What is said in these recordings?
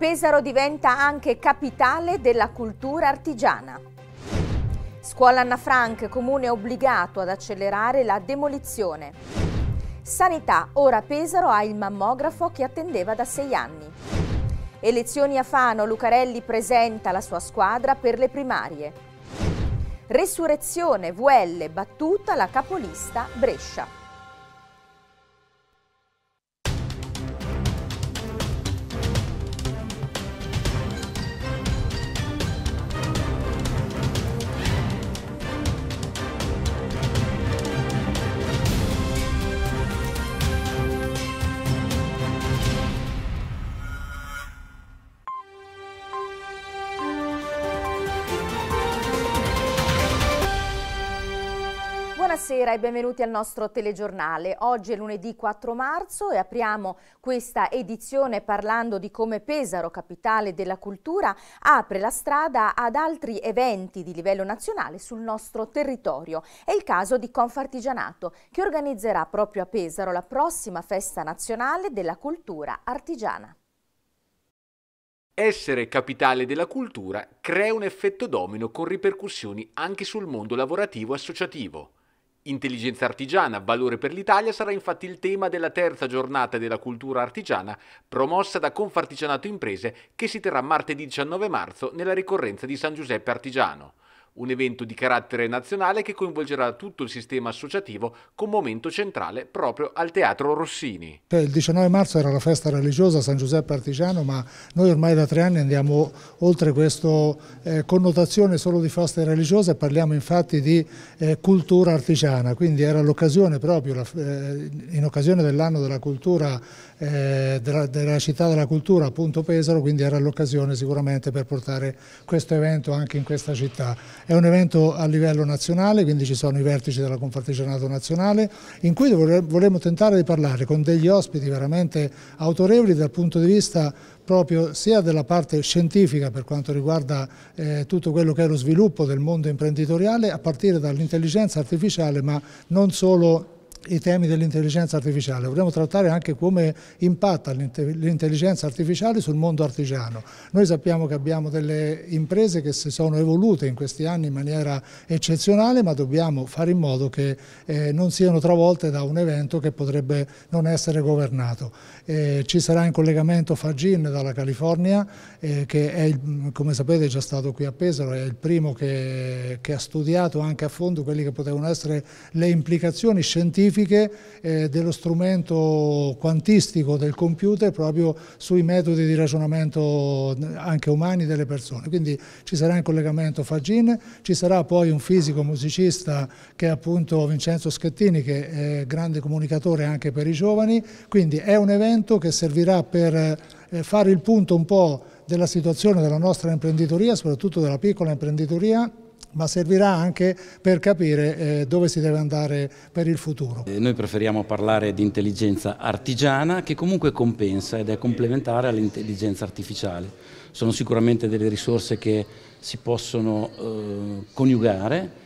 Pesaro diventa anche capitale della cultura artigiana. Scuola Anna Frank, comune obbligato ad accelerare la demolizione. Sanità, ora Pesaro ha il mammografo che attendeva da sei anni. Elezioni a Fano, Lucarelli presenta la sua squadra per le primarie. Resurrezione, VL, battuta la capolista Brescia. Buonasera e benvenuti al nostro telegiornale. Oggi è lunedì 4 marzo e apriamo questa edizione parlando di come Pesaro, capitale della cultura, apre la strada ad altri eventi di livello nazionale sul nostro territorio. È il caso di Confartigianato, che organizzerà proprio a Pesaro la prossima festa nazionale della cultura artigiana. Essere capitale della cultura crea un effetto domino con ripercussioni anche sul mondo lavorativo associativo. Intelligenza artigiana, valore per l'Italia sarà infatti il tema della terza giornata della cultura artigiana promossa da Confartigianato Imprese che si terrà martedì 19 marzo nella ricorrenza di San Giuseppe Artigiano un evento di carattere nazionale che coinvolgerà tutto il sistema associativo con momento centrale proprio al Teatro Rossini. Il 19 marzo era la festa religiosa San Giuseppe Artigiano, ma noi ormai da tre anni andiamo oltre questa eh, connotazione solo di feste religiose e parliamo infatti di eh, cultura artigiana, quindi era l'occasione proprio, eh, in occasione dell'anno della cultura, della città della cultura appunto Pesaro, quindi era l'occasione sicuramente per portare questo evento anche in questa città è un evento a livello nazionale, quindi ci sono i vertici della Confartigianato nazionale, in cui vorremmo tentare di parlare con degli ospiti veramente autorevoli dal punto di vista proprio sia della parte scientifica per quanto riguarda eh, tutto quello che è lo sviluppo del mondo imprenditoriale a partire dall'intelligenza artificiale ma non solo i temi dell'intelligenza artificiale, vorremmo trattare anche come impatta l'intelligenza artificiale sul mondo artigiano. Noi sappiamo che abbiamo delle imprese che si sono evolute in questi anni in maniera eccezionale, ma dobbiamo fare in modo che eh, non siano travolte da un evento che potrebbe non essere governato. Eh, ci sarà in collegamento Fagin dalla California, eh, che è, il, come sapete è già stato qui a Pesaro, è il primo che, che ha studiato anche a fondo quelle che potevano essere le implicazioni scientifiche specifiche eh, dello strumento quantistico del computer proprio sui metodi di ragionamento anche umani delle persone. Quindi ci sarà in collegamento Fagin, ci sarà poi un fisico musicista che è appunto Vincenzo Schettini che è grande comunicatore anche per i giovani, quindi è un evento che servirà per eh, fare il punto un po' della situazione della nostra imprenditoria, soprattutto della piccola imprenditoria ma servirà anche per capire eh, dove si deve andare per il futuro. Eh, noi preferiamo parlare di intelligenza artigiana che comunque compensa ed è complementare all'intelligenza artificiale. Sono sicuramente delle risorse che si possono eh, coniugare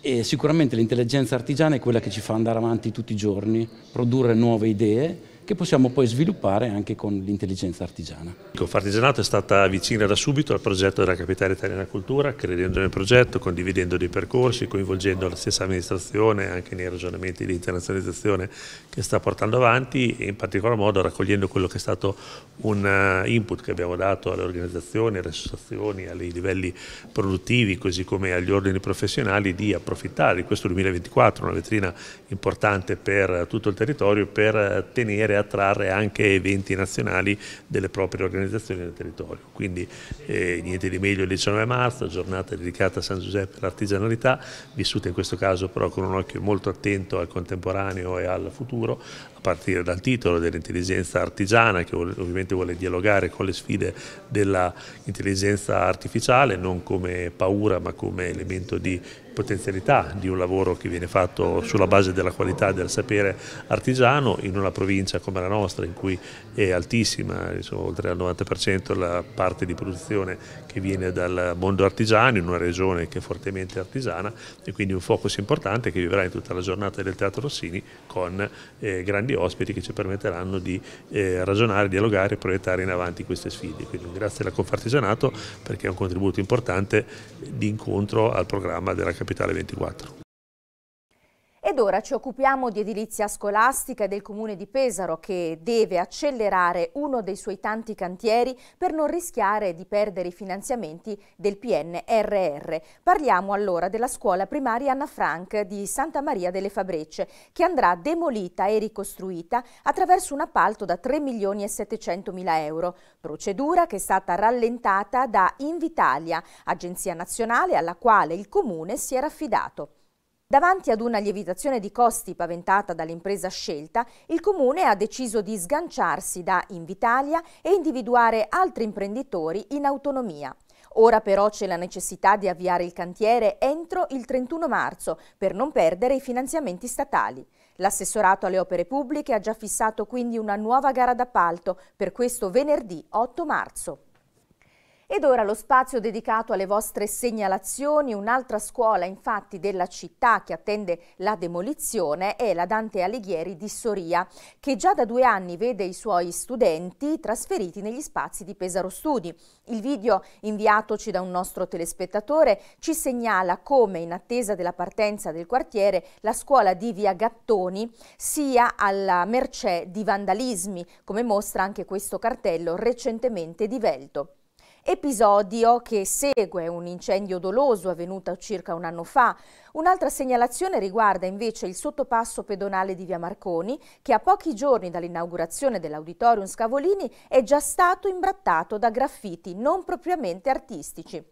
e sicuramente l'intelligenza artigiana è quella che ci fa andare avanti tutti i giorni, produrre nuove idee che possiamo poi sviluppare anche con l'intelligenza artigiana. Fartigianato è stata vicina da subito al progetto della Capitale Italiana Cultura, credendo nel progetto, condividendo dei percorsi, coinvolgendo la stessa amministrazione anche nei ragionamenti di internazionalizzazione che sta portando avanti e in particolar modo raccogliendo quello che è stato un eh, input che abbiamo dato alle organizzazioni, alle associazioni, ai livelli produttivi così come agli ordini professionali di approfittare di questo 2024, una vetrina importante per tutto il territorio, per tenere riuscire a anche eventi nazionali delle proprie organizzazioni del territorio. Quindi eh, niente di meglio il 19 marzo, giornata dedicata a San Giuseppe all'artigianalità, vissuta in questo caso però con un occhio molto attento al contemporaneo e al futuro, a partire dal titolo dell'intelligenza artigiana che ovviamente vuole dialogare con le sfide dell'intelligenza artificiale, non come paura ma come elemento di potenzialità di un lavoro che viene fatto sulla base della qualità del sapere artigiano in una provincia come la nostra in cui è altissima, insomma, oltre al 90% la parte di produzione che viene dal mondo artigiano in una regione che è fortemente artigiana e quindi un focus importante che vivrà in tutta la giornata del Teatro Rossini con eh, grandi ospiti che ci permetteranno di eh, ragionare, dialogare e proiettare in avanti queste sfide. Quindi grazie alla Confartigianato perché è un contributo importante di incontro al programma della Camera Capitale 24. Ed ora ci occupiamo di edilizia scolastica del comune di Pesaro che deve accelerare uno dei suoi tanti cantieri per non rischiare di perdere i finanziamenti del PNRR. Parliamo allora della scuola primaria Anna Frank di Santa Maria delle Fabrecce che andrà demolita e ricostruita attraverso un appalto da 3 milioni e 700 mila euro, procedura che è stata rallentata da Invitalia, agenzia nazionale alla quale il comune si era affidato. Davanti ad una lievitazione di costi paventata dall'impresa scelta, il Comune ha deciso di sganciarsi da Invitalia e individuare altri imprenditori in autonomia. Ora però c'è la necessità di avviare il cantiere entro il 31 marzo per non perdere i finanziamenti statali. L'assessorato alle opere pubbliche ha già fissato quindi una nuova gara d'appalto per questo venerdì 8 marzo. Ed ora lo spazio dedicato alle vostre segnalazioni, un'altra scuola infatti della città che attende la demolizione è la Dante Alighieri di Soria, che già da due anni vede i suoi studenti trasferiti negli spazi di Pesaro Studi. Il video inviatoci da un nostro telespettatore ci segnala come in attesa della partenza del quartiere la scuola di Via Gattoni sia alla mercé di vandalismi, come mostra anche questo cartello recentemente divelto episodio che segue un incendio doloso avvenuto circa un anno fa. Un'altra segnalazione riguarda invece il sottopasso pedonale di Via Marconi, che a pochi giorni dall'inaugurazione dell'Auditorium Scavolini è già stato imbrattato da graffiti non propriamente artistici.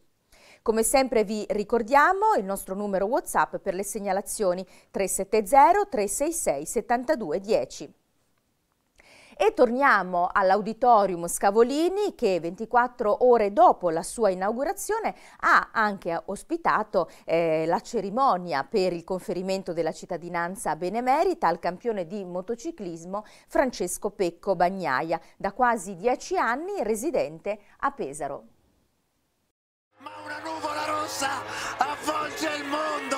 Come sempre vi ricordiamo il nostro numero WhatsApp per le segnalazioni 370 366 7210. E torniamo all'auditorium Scavolini che 24 ore dopo la sua inaugurazione ha anche ospitato eh, la cerimonia per il conferimento della cittadinanza benemerita al campione di motociclismo Francesco Pecco Bagnaia, da quasi dieci anni residente a Pesaro. Ma una nuvola rossa avvolge il mondo,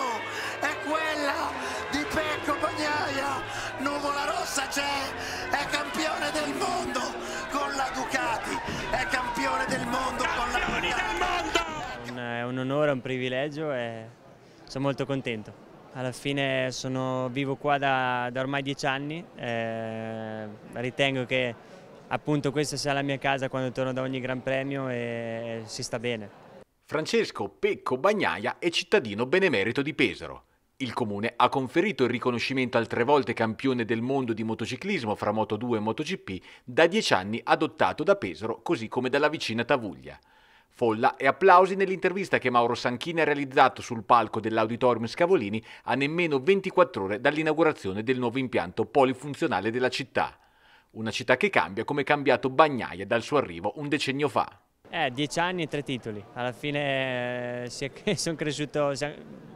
è quella di Pecco Bagnaia, nuvola rossa c'è! un onore, un privilegio e sono molto contento. Alla fine sono, vivo qua da, da ormai dieci anni, eh, ritengo che appunto questa sia la mia casa quando torno da ogni Gran Premio e si sta bene. Francesco Pecco Bagnaia è cittadino benemerito di Pesaro. Il comune ha conferito il riconoscimento al tre volte campione del mondo di motociclismo fra Moto2 e MotoGP da dieci anni adottato da Pesaro così come dalla vicina Tavuglia folla e applausi nell'intervista che Mauro Sanchini ha realizzato sul palco dell'Auditorium Scavolini a nemmeno 24 ore dall'inaugurazione del nuovo impianto polifunzionale della città. Una città che cambia come è cambiato Bagnaia dal suo arrivo un decennio fa. Eh, dieci anni e tre titoli. Alla fine eh, sono cresciuto,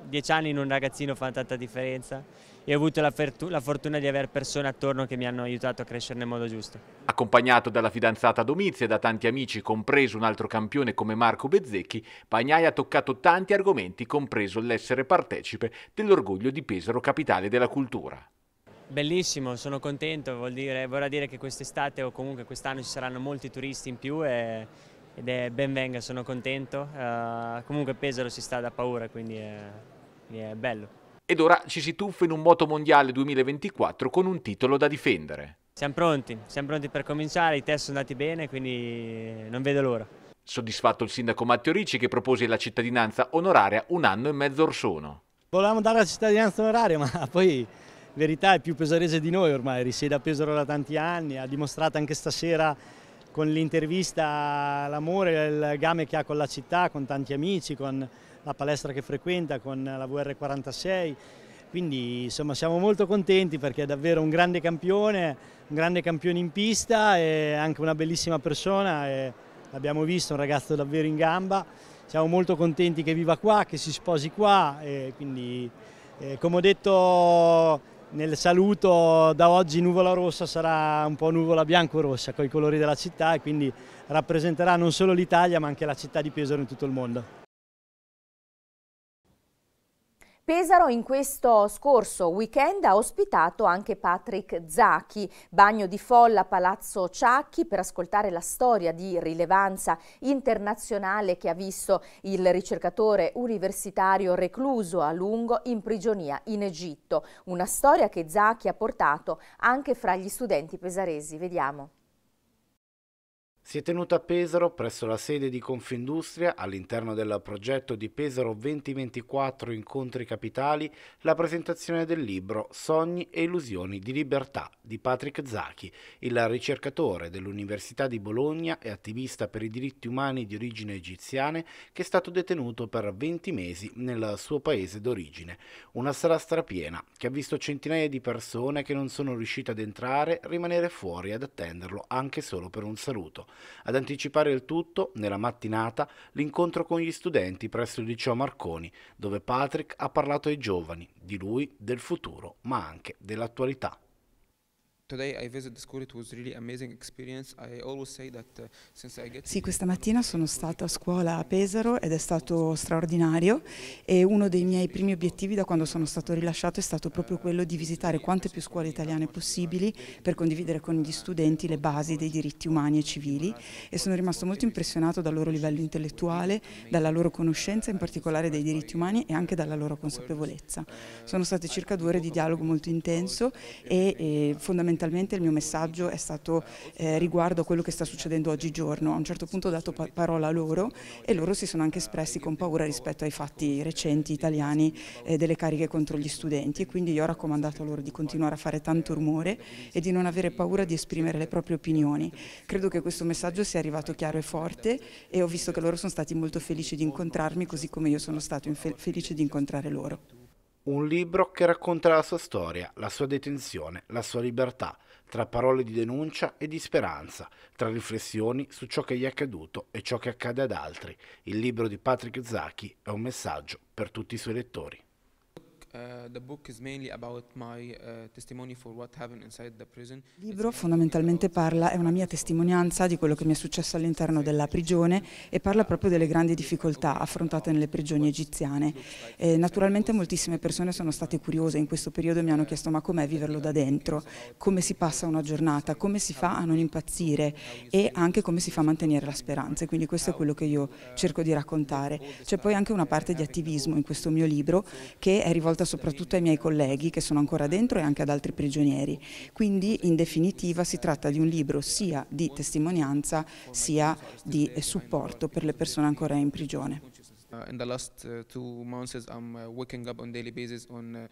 dieci anni in un ragazzino fa tanta differenza e ho avuto la, la, fortuna di avere persone attorno che mi hanno aiutato a crescere nel modo giusto. Accompagnato dalla fidanzata Domizia e da tanti amici, compreso un altro campione come Marco Bezzecchi, Pagnai ha toccato tanti argomenti, compreso l'essere partecipe dell'orgoglio di Pesaro capitale della cultura. Bellissimo, sono contento, dire, vorrà dire che quest'estate o comunque quest'anno ci saranno molti turisti in più e, ed è ben venga, sono contento. Uh, comunque Pesaro si sta da paura, quindi è, è bello. Ed ora ci si tuffa in un moto mondiale 2024 con un titolo da difendere. Siamo pronti, siamo pronti per cominciare, i test sono andati bene, quindi non vedo l'ora. Soddisfatto il sindaco Matteo Ricci che propose la cittadinanza onoraria un anno e mezzo or sono. Volevamo dare la cittadinanza onoraria, ma poi verità è più pesarese di noi ormai, risiede a Pesaro da tanti anni, ha dimostrato anche stasera con l'intervista l'amore, il legame che ha con la città, con tanti amici, con la palestra che frequenta con la VR46, quindi insomma siamo molto contenti perché è davvero un grande campione, un grande campione in pista e anche una bellissima persona, l'abbiamo visto, un ragazzo davvero in gamba, siamo molto contenti che viva qua, che si sposi qua e quindi eh, come ho detto nel saluto da oggi nuvola rossa sarà un po' nuvola bianco-rossa con i colori della città e quindi rappresenterà non solo l'Italia ma anche la città di Pesaro in tutto il mondo. Pesaro in questo scorso weekend ha ospitato anche Patrick Zacchi, bagno di folla Palazzo Ciacchi per ascoltare la storia di rilevanza internazionale che ha visto il ricercatore universitario recluso a lungo in prigionia in Egitto, una storia che Zacchi ha portato anche fra gli studenti pesaresi. Vediamo si è tenuta a Pesaro presso la sede di Confindustria all'interno del progetto di Pesaro 2024 Incontri Capitali la presentazione del libro Sogni e illusioni di libertà di Patrick Zachi, il ricercatore dell'Università di Bologna e attivista per i diritti umani di origine egiziane che è stato detenuto per 20 mesi nel suo paese d'origine. Una sala strapiena che ha visto centinaia di persone che non sono riuscite ad entrare rimanere fuori ad attenderlo anche solo per un saluto. Ad anticipare il tutto, nella mattinata, l'incontro con gli studenti presso il liceo Marconi, dove Patrick ha parlato ai giovani, di lui, del futuro, ma anche dell'attualità. Sì, questa mattina sono stata a scuola a Pesaro ed è stato straordinario e uno dei miei primi obiettivi da quando sono stato rilasciato è stato proprio quello di visitare quante più scuole italiane possibili per condividere con gli studenti le basi dei diritti umani e civili e sono rimasto molto impressionato dal loro livello intellettuale, dalla loro conoscenza in particolare dei diritti umani e anche dalla loro consapevolezza. Sono state circa due ore di dialogo molto intenso e, e fondamentalmente fondamentalmente il mio messaggio è stato eh, riguardo a quello che sta succedendo oggigiorno. A un certo punto ho dato pa parola a loro e loro si sono anche espressi con paura rispetto ai fatti recenti italiani eh, delle cariche contro gli studenti e quindi io ho raccomandato loro di continuare a fare tanto rumore e di non avere paura di esprimere le proprie opinioni. Credo che questo messaggio sia arrivato chiaro e forte e ho visto che loro sono stati molto felici di incontrarmi così come io sono stato felice di incontrare loro. Un libro che racconta la sua storia, la sua detenzione, la sua libertà, tra parole di denuncia e di speranza, tra riflessioni su ciò che gli è accaduto e ciò che accade ad altri. Il libro di Patrick Zachi è un messaggio per tutti i suoi lettori. Il libro fondamentalmente parla, è una mia testimonianza di quello che mi è successo all'interno della prigione e parla uh, proprio delle grandi difficoltà affrontate nelle prigioni egiziane. E naturalmente moltissime persone sono uh, state curiose in questo periodo e mi hanno chiesto ma com'è viverlo da dentro, come si passa una giornata, come si fa a non impazzire e anche come si fa a mantenere la speranza. E quindi questo è quello che io uh, cerco di raccontare. C'è poi anche una parte di attivismo in questo mio libro che è rivolta soprattutto ai miei colleghi che sono ancora dentro e anche ad altri prigionieri. Quindi in definitiva si tratta di un libro sia di testimonianza sia di supporto per le persone ancora in prigione. Uh, in the last uh, two months I'm uh, waking up on daily basis on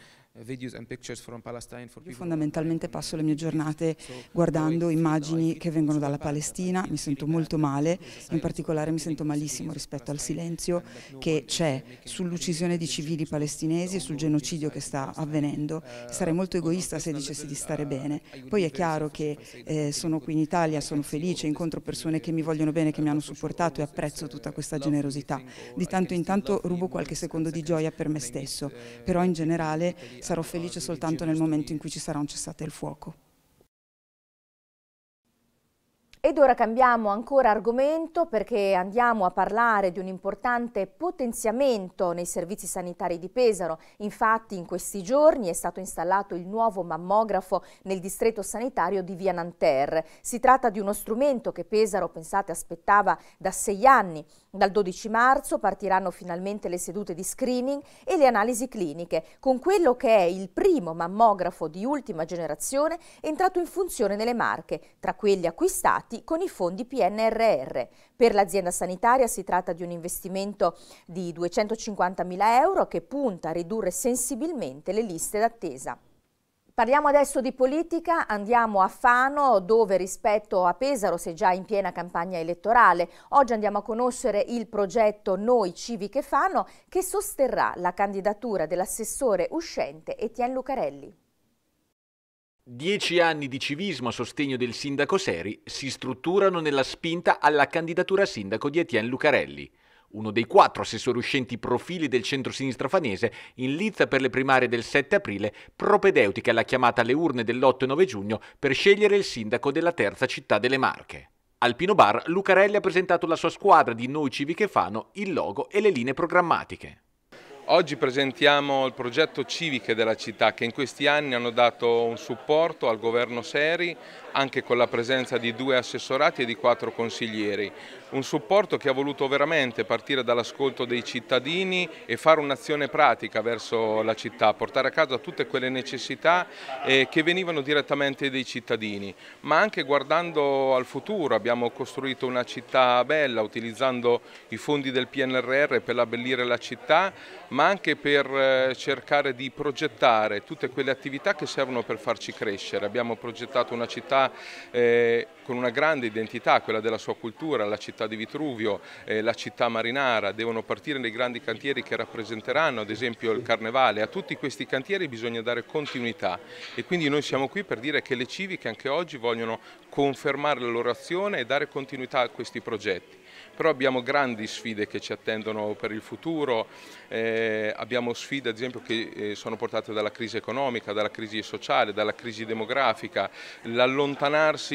io fondamentalmente passo le mie giornate guardando immagini che vengono dalla Palestina, mi sento molto male, in particolare mi sento malissimo rispetto al silenzio che c'è sull'uccisione di civili palestinesi e sul genocidio che sta avvenendo. Uh, Sarei molto egoista se dicessi di stare uh, bene. Poi è chiaro che eh, sono qui in Italia, sono felice, incontro persone che mi vogliono bene, che mi hanno supportato e apprezzo tutta questa generosità. Di tanto in tanto rubo qualche secondo di gioia per me stesso, uh, però in generale sarò felice soltanto nel momento in cui ci sarà un cessate il fuoco. Ed ora cambiamo ancora argomento perché andiamo a parlare di un importante potenziamento nei servizi sanitari di Pesaro. Infatti in questi giorni è stato installato il nuovo mammografo nel distretto sanitario di Via Nanterre. Si tratta di uno strumento che Pesaro, pensate, aspettava da sei anni. Dal 12 marzo partiranno finalmente le sedute di screening e le analisi cliniche con quello che è il primo mammografo di ultima generazione entrato in funzione nelle Marche, tra quelli acquistati finanziati con i fondi PNRR. Per l'azienda sanitaria si tratta di un investimento di 250.000 euro che punta a ridurre sensibilmente le liste d'attesa. Parliamo adesso di politica, andiamo a Fano dove rispetto a Pesaro si è già in piena campagna elettorale. Oggi andiamo a conoscere il progetto Noi Civiche Fano che sosterrà la candidatura dell'assessore uscente Etienne Lucarelli. Dieci anni di civismo a sostegno del sindaco Seri si strutturano nella spinta alla candidatura a sindaco di Etienne Lucarelli, uno dei quattro assessori uscenti profili del centro-sinistra fanese in lizza per le primarie del 7 aprile, propedeutica alla chiamata alle urne dell'8 e 9 giugno per scegliere il sindaco della terza città delle Marche. Al Pino Bar, Lucarelli ha presentato la sua squadra di Noi Civiche Fano, il logo e le linee programmatiche. Oggi presentiamo il progetto Civiche della città che in questi anni hanno dato un supporto al governo Seri anche con la presenza di due assessorati e di quattro consiglieri un supporto che ha voluto veramente partire dall'ascolto dei cittadini e fare un'azione pratica verso la città, portare a casa tutte quelle necessità eh, che venivano direttamente dai cittadini, ma anche guardando al futuro abbiamo costruito una città bella utilizzando i fondi del PNRR per abbellire la città, ma anche per eh, cercare di progettare tutte quelle attività che servono per farci crescere. Abbiamo progettato una città eh, con una grande identità, quella della sua cultura, la città città di Vitruvio, eh, la città marinara, devono partire nei grandi cantieri che rappresenteranno ad esempio il Carnevale, a tutti questi cantieri bisogna dare continuità e quindi noi siamo qui per dire che le civiche anche oggi vogliono confermare la loro azione e dare continuità a questi progetti però abbiamo grandi sfide che ci attendono per il futuro, eh, abbiamo sfide ad esempio che eh, sono portate dalla crisi economica, dalla crisi sociale, dalla crisi demografica, l'allontanarsi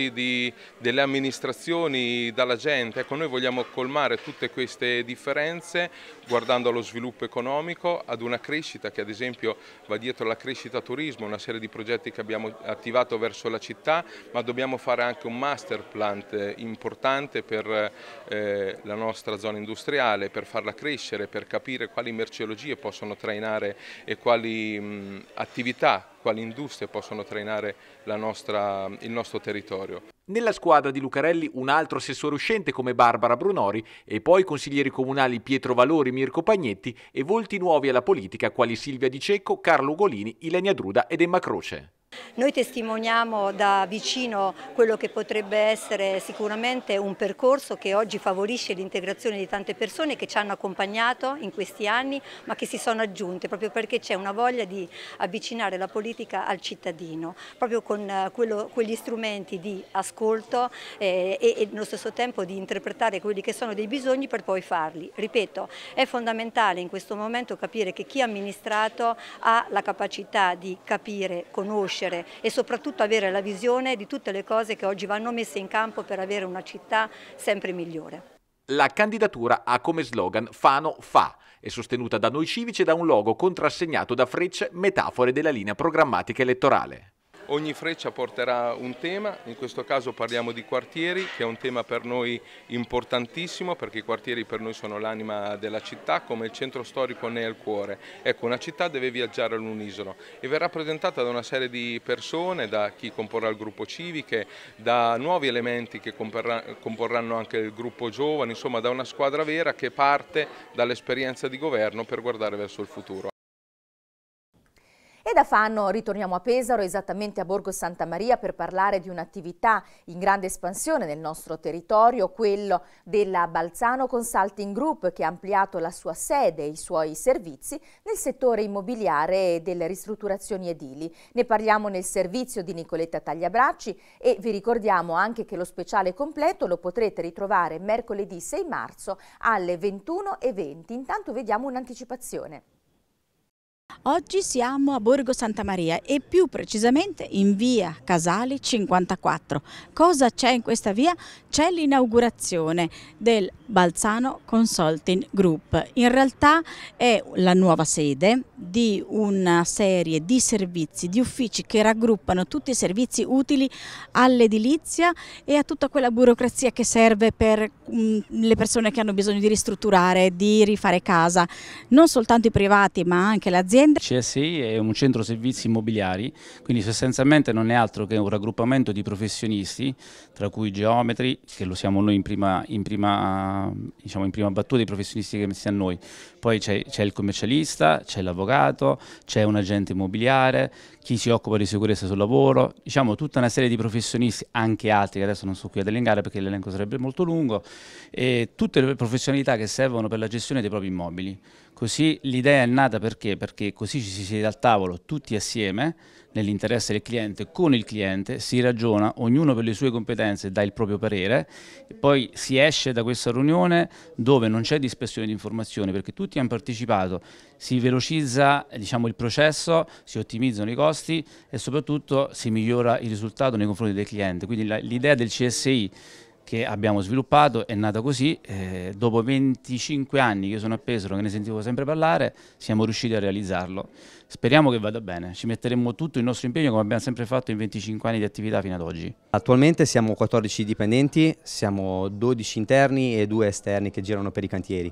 delle amministrazioni dalla gente, ecco noi vogliamo colmare tutte queste differenze guardando allo sviluppo economico, ad una crescita che ad esempio va dietro alla crescita turismo, una serie di progetti che abbiamo attivato verso la città, ma dobbiamo fare anche un master plan eh, importante per eh, la nostra zona industriale, per farla crescere, per capire quali merceologie possono trainare e quali mh, attività, quali industrie possono trainare nostra, il nostro territorio. Nella squadra di Lucarelli un altro assessore uscente come Barbara Brunori e poi consiglieri comunali Pietro Valori, Mirko Pagnetti e volti nuovi alla politica quali Silvia Di Cecco, Carlo Ugolini, Ilenia Druda ed Emma Croce. Noi testimoniamo da vicino quello che potrebbe essere sicuramente un percorso che oggi favorisce l'integrazione di tante persone che ci hanno accompagnato in questi anni ma che si sono aggiunte proprio perché c'è una voglia di avvicinare la politica al cittadino proprio con eh, quello, quegli strumenti di ascolto eh, e, e nello stesso tempo di interpretare quelli che sono dei bisogni per poi farli. Ripeto, è fondamentale in questo momento capire che chi ha amministrato ha la capacità di capire, conoscere crescere e soprattutto avere la visione di tutte le cose che oggi vanno messe in campo per avere una città sempre migliore. La candidatura ha come slogan Fano fa è sostenuta da noi civici e da un logo contrassegnato da frecce, metafore della linea programmatica elettorale. Ogni freccia porterà un tema, in questo caso parliamo di quartieri, che è un tema per noi importantissimo perché i quartieri per noi sono l'anima della città, come il centro storico ne è il cuore. Ecco, una città deve viaggiare all'unisono e verrà presentata da una serie di persone, da chi comporrà il gruppo civiche, da nuovi elementi che comporranno anche il gruppo giovani, insomma da una squadra vera che parte dall'esperienza di governo per guardare verso il futuro. E da Fanno ritorniamo a Pesaro, esattamente a Borgo Santa Maria, per parlare di un'attività in grande espansione nel nostro territorio, quello della Balzano Consulting Group, che ha ampliato la sua sede e i suoi servizi nel settore immobiliare e delle ristrutturazioni edili. Ne parliamo nel servizio di Nicoletta Tagliabracci e vi ricordiamo anche che lo speciale completo lo potrete ritrovare mercoledì 6 marzo alle 21.20. Intanto vediamo un'anticipazione. Oggi siamo a Borgo Santa Maria e più precisamente in via Casali 54. Cosa c'è in questa via? C'è l'inaugurazione del Balzano Consulting Group. In realtà è la nuova sede di una serie di servizi, di uffici che raggruppano tutti i servizi utili all'edilizia e a tutta quella burocrazia che serve per mm, le persone che hanno bisogno di ristrutturare, di rifare casa, non soltanto i privati ma anche le aziende azienda? CSI è un centro servizi immobiliari, quindi sostanzialmente non è altro che un raggruppamento di professionisti, tra cui geometri, che lo siamo noi in prima, in prima, diciamo in prima battuta, i professionisti che messi a noi, poi c'è il commercialista, c'è l'avvocato, c'è un agente immobiliare, chi si occupa di sicurezza sul lavoro, diciamo tutta una serie di professionisti, anche altri, che adesso non sono qui ad elencare perché l'elenco sarebbe molto lungo, e tutte le professionalità che servono per la gestione dei propri immobili. Così l'idea è nata perché? Perché così ci si siede al tavolo tutti assieme nell'interesse del cliente, con il cliente, si ragiona, ognuno per le sue competenze dà il proprio parere, poi si esce da questa riunione dove non c'è dispersione di informazioni perché tutti hanno partecipato, si velocizza diciamo, il processo, si ottimizzano i costi e soprattutto si migliora il risultato nei confronti del cliente. Quindi l'idea del CSI che abbiamo sviluppato, è nata così, eh, dopo 25 anni che sono a Pesaro, che ne sentivo sempre parlare, siamo riusciti a realizzarlo. Speriamo che vada bene, ci metteremo tutto il nostro impegno come abbiamo sempre fatto in 25 anni di attività fino ad oggi. Attualmente siamo 14 dipendenti, siamo 12 interni e 2 esterni che girano per i cantieri.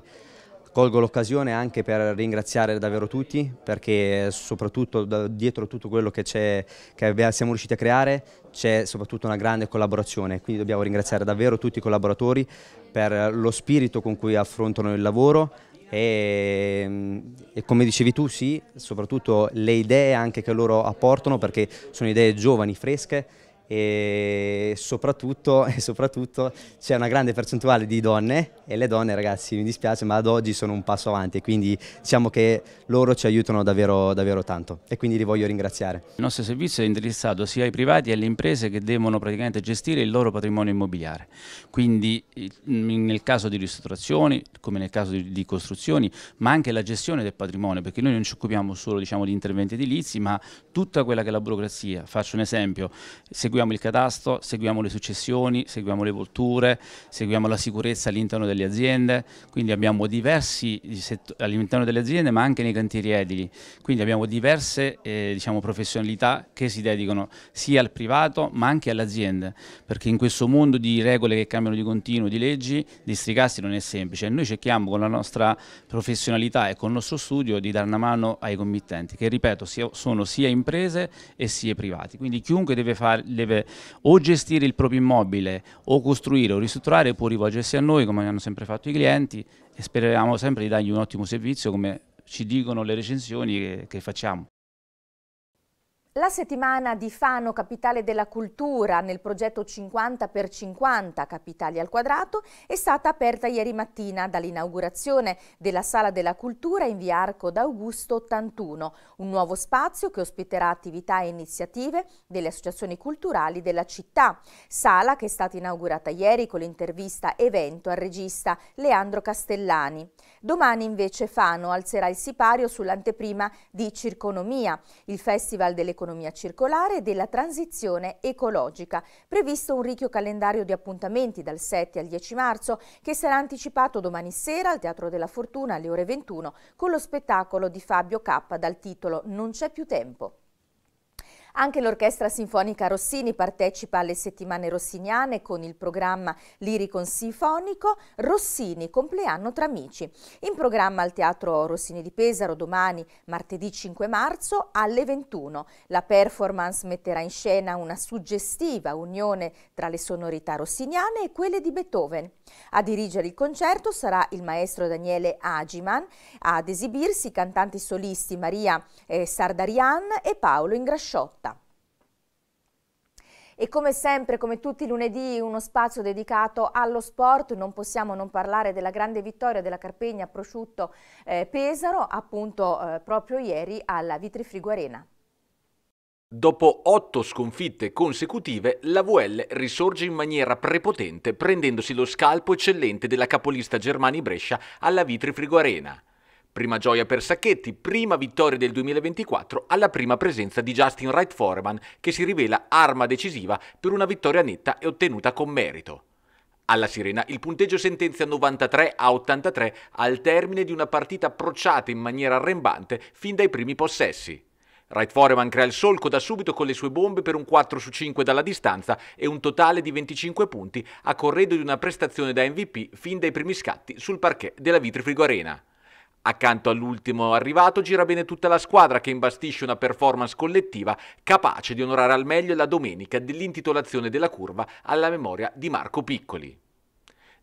Colgo l'occasione anche per ringraziare davvero tutti perché soprattutto dietro tutto quello che, che siamo riusciti a creare c'è soprattutto una grande collaborazione, quindi dobbiamo ringraziare davvero tutti i collaboratori per lo spirito con cui affrontano il lavoro e, e, come dicevi tu sì, soprattutto le idee anche che loro apportano perché sono idee giovani, fresche e soprattutto, e soprattutto c'è una grande percentuale di donne e le donne ragazzi mi dispiace ma ad oggi sono un passo avanti quindi diciamo che loro ci aiutano davvero, davvero tanto e quindi li voglio ringraziare. Il nostro servizio è indirizzato sia ai privati che alle imprese che devono praticamente gestire il loro patrimonio immobiliare quindi nel caso di ristrutturazioni come nel caso di, costruzioni ma anche la gestione del patrimonio perché noi non ci occupiamo solo diciamo, di interventi edilizi ma tutta quella che è la burocrazia faccio un esempio seguiamo seguiamo il catasto, seguiamo le successioni, seguiamo le volture, seguiamo la sicurezza all'interno delle aziende, quindi abbiamo diversi eh, all'interno delle aziende ma anche nei cantieri edili, quindi abbiamo diverse eh, diciamo, professionalità che si dedicano sia al privato ma anche alle aziende, perché in questo mondo di regole che cambiano di continuo, di leggi, districarsi non è semplice. Noi cerchiamo con la nostra professionalità e con il nostro studio di dare una mano ai committenti, che ripeto sono sia imprese e sia privati, quindi chiunque deve, fare, deve deve o gestire il proprio immobile o costruire o ristrutturare può rivolgersi a noi come hanno sempre fatto i clienti e speriamo sempre di dargli un ottimo servizio come ci dicono le recensioni che, che facciamo. La settimana di Fano, capitale della cultura, nel progetto 50 per 50 Capitali al quadrato, è stata aperta ieri mattina dall'inaugurazione della Sala della Cultura in via Arco d'Augusto 81, un nuovo spazio che ospiterà attività e iniziative delle associazioni culturali della città. Sala che è stata inaugurata ieri con l'intervista evento al regista Leandro Castellani. Domani invece Fano alzerà il sipario sull'anteprima di Circonomia, il festival delle dell'economia circolare e della transizione ecologica. Previsto un ricchio calendario di appuntamenti dal 7 al 10 marzo che sarà anticipato domani sera al Teatro della Fortuna alle ore 21 con lo spettacolo di Fabio K dal titolo Non c'è più tempo. Anche l'Orchestra Sinfonica Rossini partecipa alle settimane rossiniane con il programma Liricon Sinfonico Rossini compleanno tra amici. In programma al Teatro Rossini di Pesaro domani, martedì 5 marzo alle 21. La performance metterà in scena una suggestiva unione tra le sonorità rossiniane e quelle di Beethoven. A dirigere il concerto sarà il maestro Daniele Agiman, ad esibirsi i cantanti solisti Maria eh, Sardarian e Paolo Ingrasciotta. E come sempre, come tutti i lunedì, uno spazio dedicato allo sport. Non possiamo non parlare della grande vittoria della Carpegna Prosciutto eh, Pesaro, appunto eh, proprio ieri alla Vitrifrigo Arena. Dopo otto sconfitte consecutive, la VL risorge in maniera prepotente prendendosi lo scalpo eccellente della capolista Germani Brescia alla Vitri Arena. Prima gioia per Sacchetti, prima vittoria del 2024 alla prima presenza di Justin Wright Foreman, che si rivela arma decisiva per una vittoria netta e ottenuta con merito. Alla Sirena il punteggio sentenzia 93 a 83 al termine di una partita approcciata in maniera arrembante fin dai primi possessi. Wright Foreman crea il solco da subito con le sue bombe per un 4 su 5 dalla distanza e un totale di 25 punti a corredo di una prestazione da MVP fin dai primi scatti sul parquet della Vitrifrigo Arena. Accanto all'ultimo arrivato gira bene tutta la squadra che imbastisce una performance collettiva capace di onorare al meglio la domenica dell'intitolazione della curva alla memoria di Marco Piccoli.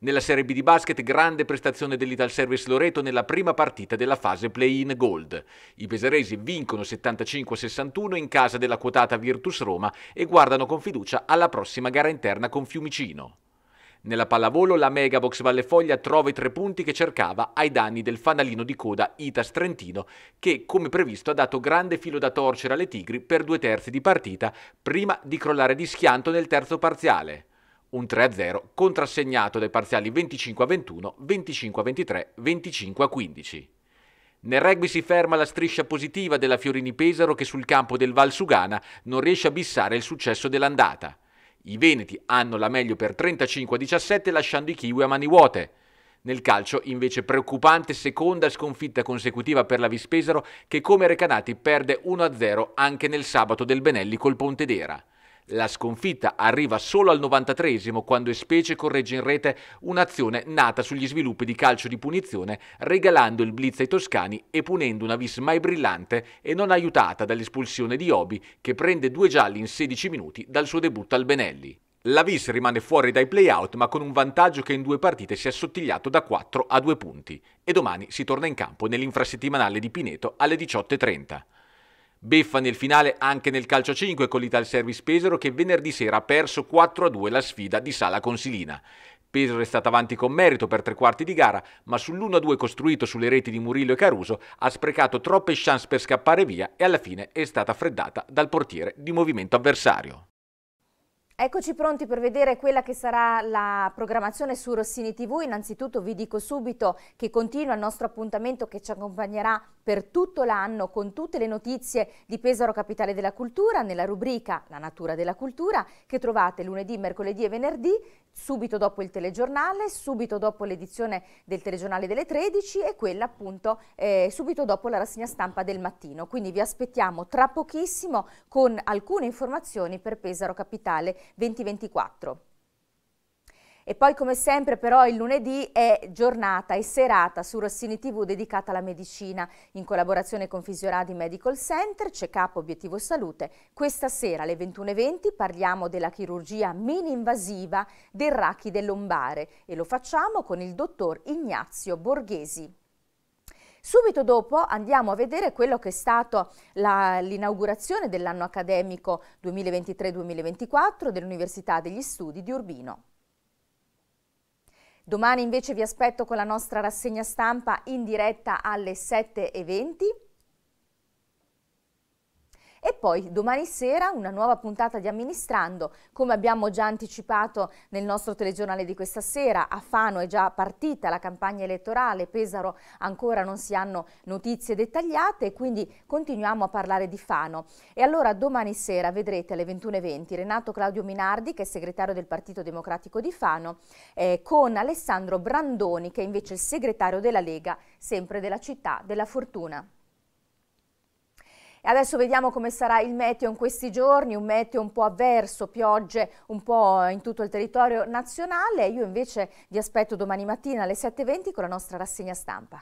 Nella Serie B di basket grande prestazione dell'Ital Service Loreto nella prima partita della fase play-in gold. I peseresi vincono 75-61 in casa della quotata Virtus Roma e guardano con fiducia alla prossima gara interna con Fiumicino. Nella pallavolo la Megabox Vallefoglia trova i tre punti che cercava ai danni del fanalino di coda Itas Trentino che, come previsto, ha dato grande filo da torcere alle Tigri per due terzi di partita prima di crollare di schianto nel terzo parziale un 3-0 contrassegnato dai parziali 25-21, 25-23, 25-15. Nel rugby si ferma la striscia positiva della Fiorini Pesaro che sul campo del Val Sugana non riesce a bissare il successo dell'andata. I veneti hanno la meglio per 35-17 lasciando i kiwi a mani vuote. Nel calcio, invece, preoccupante seconda sconfitta consecutiva per la Vispesaro che come Recanati perde 1-0 anche nel sabato del Benelli col Pontedera. La sconfitta arriva solo al 93 quando Specie corregge in rete un'azione nata sugli sviluppi di calcio di punizione, regalando il blitz ai toscani e punendo una vis mai brillante e non aiutata dall'espulsione di Obi che prende due gialli in 16 minuti dal suo debutto al Benelli. La Vis rimane fuori dai playout ma con un vantaggio che in due partite si è assottigliato da 4 a 2 punti e domani si torna in campo nell'infrasettimanale di Pineto alle 18.30. Beffa nel finale anche nel calcio 5 con l'Ital Service Pesaro che venerdì sera ha perso 4-2 la sfida di Sala Consilina. Pesaro è stato avanti con merito per tre quarti di gara, ma sull'1-2 costruito sulle reti di Murillo e Caruso ha sprecato troppe chance per scappare via e alla fine è stata freddata dal portiere di movimento avversario. Eccoci pronti per vedere quella che sarà la programmazione su Rossini TV. Innanzitutto vi dico subito che continua il nostro appuntamento che ci accompagnerà per tutto l'anno con tutte le notizie di Pesaro Capitale della Cultura nella rubrica La natura della cultura che trovate lunedì, mercoledì e venerdì, subito dopo il telegiornale, subito dopo l'edizione del telegiornale delle 13 e quella appunto eh, subito dopo la rassegna stampa del mattino. Quindi vi aspettiamo tra pochissimo con alcune informazioni per Pesaro Capitale 2024. E poi come sempre però il lunedì è giornata e serata su Rossini TV dedicata alla medicina in collaborazione con Fisioradi Medical Center, check-up obiettivo salute. Questa sera alle 21.20 parliamo della chirurgia mini-invasiva del rachide lombare e lo facciamo con il dottor Ignazio Borghesi. Subito dopo andiamo a vedere quello che è stato l'inaugurazione dell'anno accademico 2023-2024 dell'Università degli Studi di Urbino. Domani invece vi aspetto con la nostra rassegna stampa in diretta alle 7.20 e poi domani sera una nuova puntata di Amministrando, come abbiamo già anticipato nel nostro telegiornale di questa sera, a Fano è già partita la campagna elettorale, Pesaro ancora non si hanno notizie dettagliate, quindi continuiamo a parlare di Fano. E allora domani sera vedrete alle 21.20 Renato Claudio Minardi, che è segretario del Partito Democratico di Fano, eh, con Alessandro Brandoni, che è invece il segretario della Lega, sempre della città della fortuna. E adesso vediamo come sarà il meteo in questi giorni, un meteo un po' avverso, piogge un po' in tutto il territorio nazionale. Io invece vi aspetto domani mattina alle 7.20 con la nostra rassegna stampa.